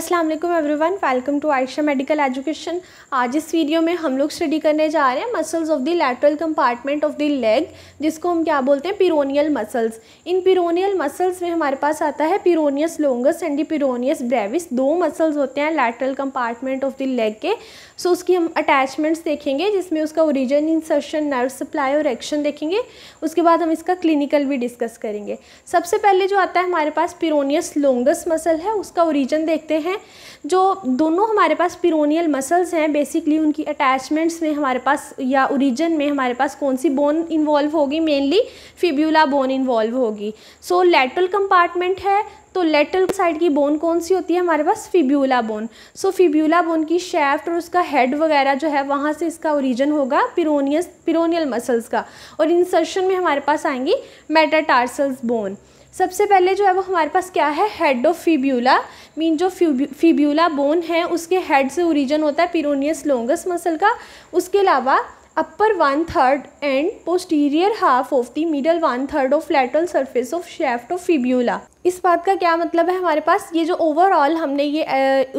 अस्सलाम वालेकुम everyone welcome to Ayesha medical education आज इस वीडियो में हम लोग स्टडी करने जा रहे हैं muscles of the lateral compartment of the leg जिसको हम क्या बोलते हैं पिरोनियल मसल्स इन पिरोनियल मसल्स में हमारे पास आता है peroneus longus and peroneus brevis दो मसल्स होते हैं lateral compartment of the leg के सो so उसकी हम अटैचमेंट्स देखेंगे जिसमें उसका ओरिजिन इंसर्शन नर्व सप्लाई और एक्शन देखेंगे उसके बाद हम इसका क्लिनिकल भी डिस्कस करेंगे सबसे पहले जो आता है हमारे पास पिरोनियस लोंगस मसल है उसका ओरिजिन देखते हैं हैं जो दोनों हमारे पास पिरोनियल मसल्स हैं बेसिकली उनकी अटैचमेंट्स में हमारे पास या ओरिजन में हमारे पास कौन सी बोन इन्वॉल्व होगी मेनली फिब्यूला बोन इन्वॉल्व होगी सो so, लेटरल कंपार्टमेंट है तो लेटरल साइड की बोन कौन सी होती है हमारे पास fibula bone so fibula bone की शेफ्ट और उसका हेड वगैरह जो है वहाँ से इसका ओरिजन होगा पिरोनियस पिरोनियल मसल्स का और इंसर्शन में हमारे पास आएंगी मेटाटार्सल्स बोन सबसे पहले जो है वो हमारे पास क्या है हेड ऑफ फीब्यूला मीन जो फीब्यूला बोन है उसके हेड से ओरिजन होता है पिरोनियस लोंगस मसल का उसके अलावा upper one third and posterior half of the middle one third of lateral surface of shaft of fibula इस बात का क्या मतलब है हमारे पास ये जो ओवरऑल हमने ये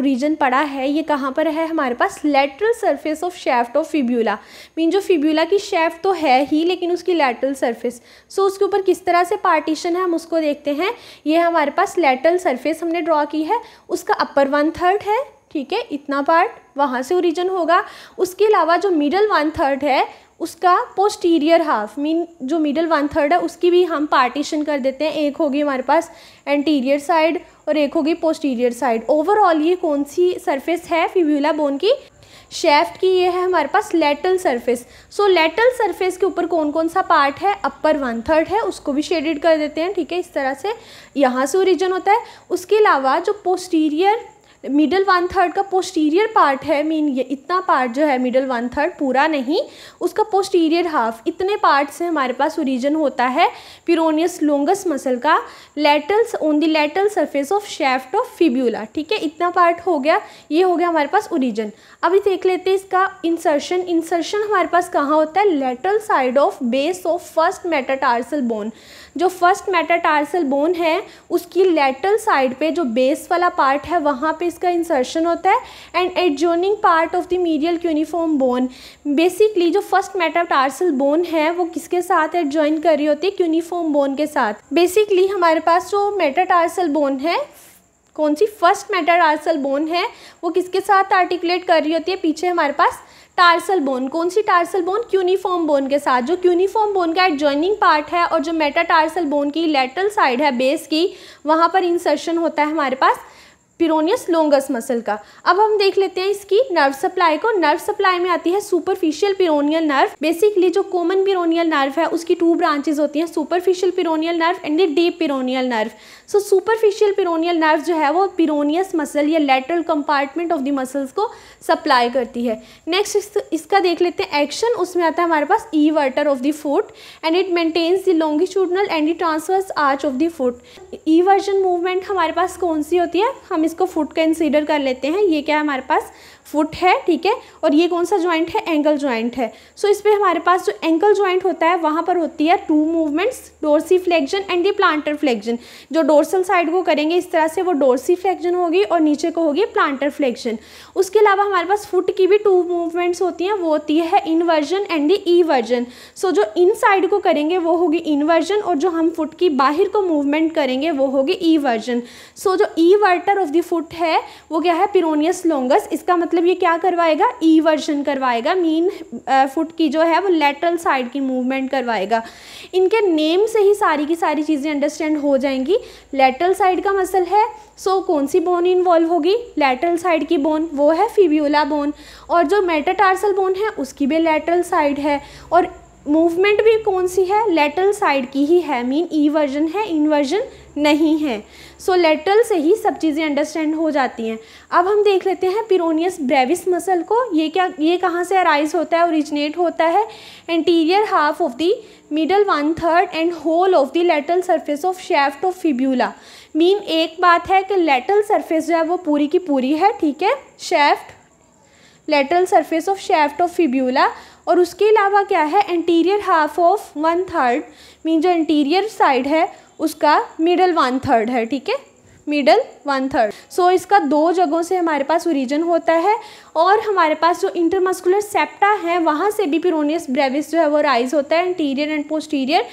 रीजन पढ़ा है ये कहाँ पर है हमारे पास lateral surface of shaft of fibula mean जो फिब्यूला की शेफ तो है ही लेकिन उसकी लेटरल सरफेस सो उसके ऊपर किस तरह से पार्टीशन है हम उसको देखते हैं ये हमारे पास लेटरल सरफेस हमने ड्रॉ की है उसका अपर वन थर्ड है ठीक है इतना पार्ट वहाँ से ओरिजन होगा उसके अलावा जो मिडल वन थर्ड है उसका पोस्टीरियर हाफ मीन जो मिडल वन थर्ड है उसकी भी हम पार्टीशन कर देते हैं एक होगी हमारे पास एंटीरियर साइड और एक होगी पोस्टीरियर साइड ओवरऑल ये कौन सी सरफेस है फिव्यूला बोन की शेफ्ट की ये है हमारे पास लेटल सरफेस सो लेटल सरफेस के ऊपर कौन कौन सा पार्ट है अपर वन थर्ड है उसको भी शेडेड कर देते हैं ठीक है इस तरह से यहाँ से ओरिजन होता है उसके अलावा जो पोस्टीरियर मिडल वन थर्ड का पोस्टीरियर पार्ट है मीन ये इतना पार्ट जो है मिडल वन थर्ड पूरा नहीं उसका पोस्टीरियर हाफ इतने पार्ट से हमारे पास ओरिजन होता है पिरोनियस लोंगस मसल का laterals on the lateral surface of shaft of fibula ठीक है इतना पार्ट हो गया ये हो गया हमारे पास ओरिजन अभी देख लेते हैं इसका इंसर्शन इंसर्शन हमारे पास कहाँ होता है lateral side of base of first metatarsal bone जो फर्स्ट मेटाटार्सल बोन है उसकी लेटल साइड पे जो बेस वाला पार्ट है वहाँ पर इसका इंसर्शन होता है and adjoining part of the medial cuneiform bone basically जो फर्स्ट मेटाटार्सल बोन है वो किसके साथ एडजॉइन कर रही होती है क्यूनिफॉर्म बोन के साथ बेसिकली हमारे पास जो मेटाटार्सल बोन है कौन सी फर्स्ट मेटाटार्सल बोन है वो किसके साथ आर्टिकुलेट कर रही होती है पीछे हमारे पास टार्सल बोन कौन सी टार्सल बोन क्यूनिफॉर्म बोन के साथ जो क्यूनिफॉर्म बोन का एडजॉइनिंग पार्ट है और जो मेटाटार्सल बोन की लेटरल साइड है बेस की वहाँ पर इंसर्शन होता है हमारे पास पिरोनियस लोंगस मसल का अब हम देख लेते हैं इसकी नर्व सप्लाई को नर्व सप्लाई में आती है सुपरफिशियल पिरोनियल नर्व बेसिकली जो कॉमन पिरोनियल नर्व है उसकी टू ब्रांचेज होती हैं superficial peroneal nerve and deep peroneal nerve so superficial peroneal nerve जो है वो पिरोनियस मसल या lateral compartment of the muscles को सप्लाई करती है नेक्स्ट इसका देख लेते हैं एक्शन उसमें आता है हमारे पास evertor of the foot and it maintains the longitudinal and the transverse arch of the foot eversion movement हमारे पास कौन सी होती है हम इसको फूड कंसीडर कर लेते हैं ये क्या है हमारे पास फुट है ठीक है और ये कौन सा ज्वाइंट है एंकल ज्वाइंट है सो so, इस पर हमारे पास जो एंकल ज्वाइंट होता है वहाँ पर होती है two movements dorsiflexion and the plantar flexion जो डोरसल साइड को करेंगे इस तरह से वो डोरसी फ्लेक्जन होगी और नीचे को होगी प्लांटर फ्लेक्जन उसके अलावा हमारे पास फुट की भी टू मूवमेंट्स होती हैं वो होती है inversion and the eversion so जो इन साइड को करेंगे वो होगी इनवर्जन और जो हम फुट की बाहर को मूवमेंट करेंगे वो होगी ई वर्जन सो जो evertor of the foot है वो क्या है पिरोनियस लोंगस इसका मतलब मतलब ये क्या करवाएगा ई e वर्जन करवाएगा मीन फुट की जो है वो लेटरल साइड की मूवमेंट करवाएगा इनके नेम से ही सारी की सारी चीज़ें अंडरस्टैंड हो जाएंगी लेटरल साइड का मसल है सो so, कौन सी बोन इन्वॉल्व होगी लेटरल साइड की बोन वो है फिव्यूला बोन और जो मेटाटार्सल बोन है उसकी भी लेटरल साइड है और मूवमेंट भी कौन सी है लेटरल साइड की ही है मीन ई वर्जन है इनवर्जन e नहीं है सो लेटरल से ही सब चीज़ें अंडरस्टैंड हो जाती हैं अब हम देख लेते हैं पिरोनियस ब्रेविस मसल को ये क्या ये कहाँ से अराइज होता है ओरिजिनेट होता है anterior half of the middle one third and whole of the lateral surface of shaft of fibula mean एक बात है कि लेटरल सरफेस जो है वो पूरी की पूरी है ठीक है shaft lateral surface of shaft of fibula और उसके अलावा क्या है interior half of one third mean जो इंटीरियर साइड है उसका मिडल वन थर्ड है ठीक है मिडल वन थर्ड सो इसका दो जगहों से हमारे पास ओरिजन होता है और हमारे पास जो इंटरमस्कुलर सेप्टा है वहाँ से भी पिरोनियस ब्रेविस जो है वो राइज होता है interior and posterior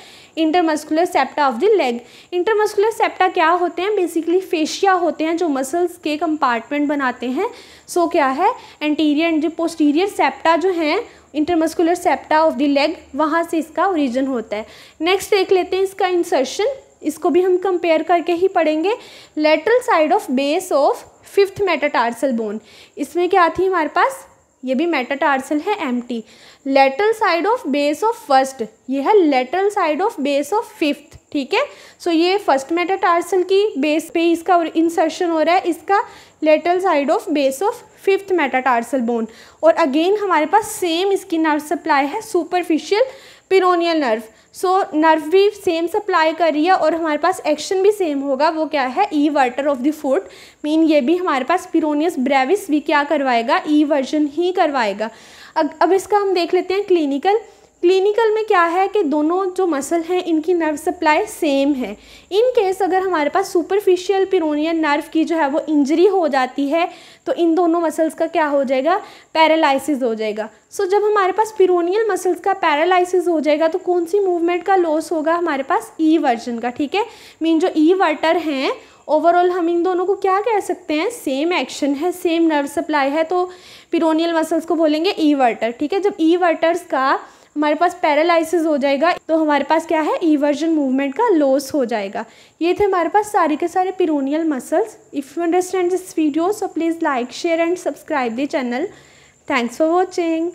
intermuscular septa of the leg intermuscular septa क्या होते हैं बेसिकली फेशिया होते हैं जो मसल्स के कंपार्टमेंट बनाते हैं सो so, क्या है एंटीरियर एंड जो पोस्टीरियर सेप्टा जो हैं intermuscular septa of the leg वहाँ से इसका ओरिजन होता है नेक्स्ट देख लेते हैं इसका इंसर्शन इसको भी हम कंपेयर करके ही पढ़ेंगे lateral side of base of fifth metatarsal bone इसमें क्या थी हमारे पास ये भी मेटाटार्सल है M T lateral side of base of first ये है lateral side of base of fifth ठीक है सो ये फर्स्ट मेटाटार्सल की बेस पे इसका इंसर्शन हो रहा है इसका lateral side of base of fifth metatarsal bone और अगेन हमारे पास सेम इसकी नर्व सप्लाई है superficial peroneal nerve so nerve भी सेम सप्लाई कर रही है और हमारे पास एक्शन भी सेम होगा वो क्या है evertor of the foot mean ये भी हमारे पास पिरोनियस ब्रेविस भी क्या करवाएगा ई वर्जन ही करवाएगा अब अब इसका हम देख लेते हैं क्लिनिकल क्लिनिकल में क्या है कि दोनों जो मसल हैं इनकी नर्व सप्लाई सेम है इन केस अगर हमारे पास सुपरफिशियल पिरोनियन नर्व की जो है वो इंजरी हो जाती है तो इन दोनों मसल्स का क्या हो जाएगा पैरालाइसिस हो जाएगा सो so, जब हमारे पास पिरोनियल मसल्स का पैरालसिस हो जाएगा तो कौन सी मूवमेंट का लॉस होगा हमारे पास ई e वर्जन का ठीक है मीन जो ई e वर्टर हैं ओवरऑल हम इन दोनों को क्या कह सकते हैं सेम एक्शन है सेम नर्व सप्लाई है तो पिरोनियल मसल्स को बोलेंगे ई e वर्टर ठीक है जब ई वर्टर्स का हमारे पास पैरालसिस हो जाएगा तो हमारे पास क्या है ईवर्जन मूवमेंट का लॉस हो जाएगा ये थे हमारे पास सारे के सारे peroneal muscles if you understand this video so please like share and subscribe the channel thanks for watching